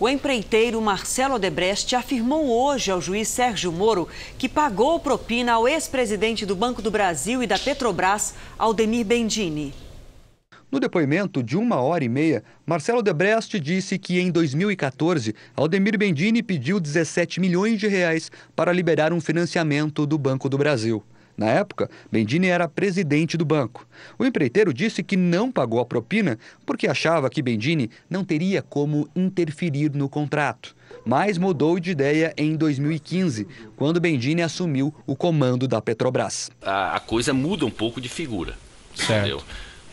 O empreiteiro Marcelo Odebrecht afirmou hoje ao juiz Sérgio Moro que pagou propina ao ex-presidente do Banco do Brasil e da Petrobras, Aldemir Bendini. No depoimento de uma hora e meia, Marcelo Debrecht disse que em 2014, Aldemir Bendini pediu 17 milhões de reais para liberar um financiamento do Banco do Brasil. Na época, Bendini era presidente do banco. O empreiteiro disse que não pagou a propina porque achava que Bendini não teria como interferir no contrato. Mas mudou de ideia em 2015, quando Bendini assumiu o comando da Petrobras. A, coisa muda um pouco de figura, certo. entendeu?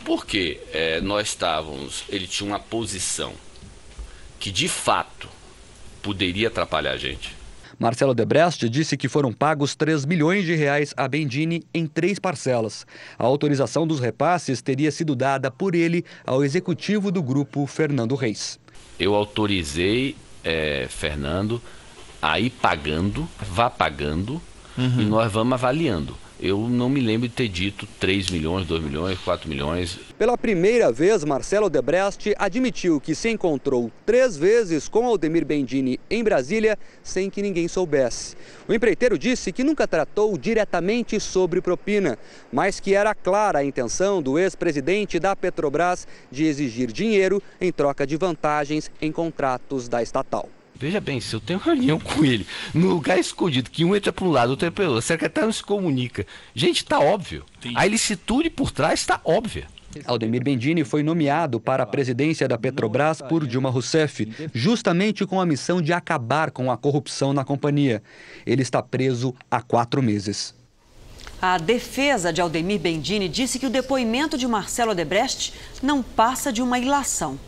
Porque é, nós estávamos, ele tinha uma posição que de fato poderia atrapalhar a gente Marcelo Debrecht disse que foram pagos 3 milhões de reais a Bendini em três parcelas. A autorização dos repasses teria sido dada por ele ao executivo do grupo, Fernando Reis. Eu autorizei, é, Fernando, a ir pagando, vá pagando, uhum. e nós vamos avaliando. Eu não me lembro de ter dito 3 milhões, 2 milhões, 4 milhões. Pela primeira vez, Marcelo Debrecht admitiu que se encontrou três vezes com Aldemir Bendini em Brasília sem que ninguém soubesse. O empreiteiro disse que nunca tratou diretamente sobre propina, mas que era clara a intenção do ex-presidente da Petrobras de exigir dinheiro em troca de vantagens em contratos da estatal. Veja bem, se eu tenho reunião com ele no lugar escondido, que um entra para um lado, outro entra para outro, a secretária não se comunica. Gente, está óbvio. A ilicitude por trás está óbvia. Aldemir Bendini foi nomeado para a presidência da Petrobras por Dilma Rousseff, justamente com a missão de acabar com a corrupção na companhia. Ele está preso há quatro meses. A defesa de Aldemir Bendini disse que o depoimento de Marcelo Odebrecht não passa de uma ilação.